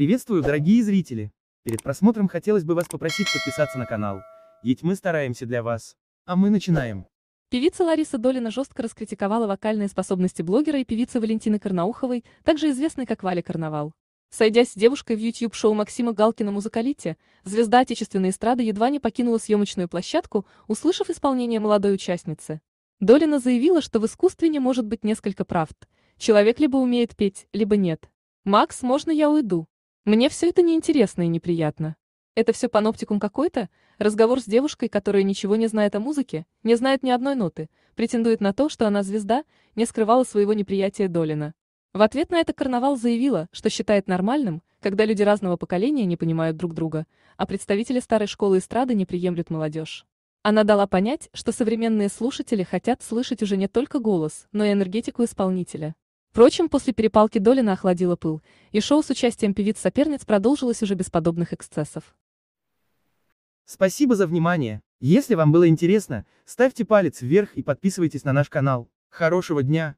Приветствую, дорогие зрители! Перед просмотром хотелось бы вас попросить подписаться на канал, ведь мы стараемся для вас. А мы начинаем. Певица Лариса Долина жестко раскритиковала вокальные способности блогера и певицы Валентины Карнауховой, также известной как Валя Карнавал. Сойдясь с девушкой в YouTube-шоу Максима Галкина «Музыкалите», звезда отечественной эстрады едва не покинула съемочную площадку, услышав исполнение молодой участницы. Долина заявила, что в искусстве не может быть несколько правд. Человек либо умеет петь, либо нет. «Макс, можно я уйду?» Мне все это неинтересно и неприятно. Это все паноптикум какой-то, разговор с девушкой, которая ничего не знает о музыке, не знает ни одной ноты, претендует на то, что она звезда, не скрывала своего неприятия Долина. В ответ на это Карнавал заявила, что считает нормальным, когда люди разного поколения не понимают друг друга, а представители старой школы эстрады не приемлют молодежь. Она дала понять, что современные слушатели хотят слышать уже не только голос, но и энергетику исполнителя. Впрочем, после перепалки Долина охладила пыл, и шоу с участием певиц-соперниц продолжилось уже без подобных эксцессов. Спасибо за внимание. Если вам было интересно, ставьте палец вверх и подписывайтесь на наш канал. Хорошего дня!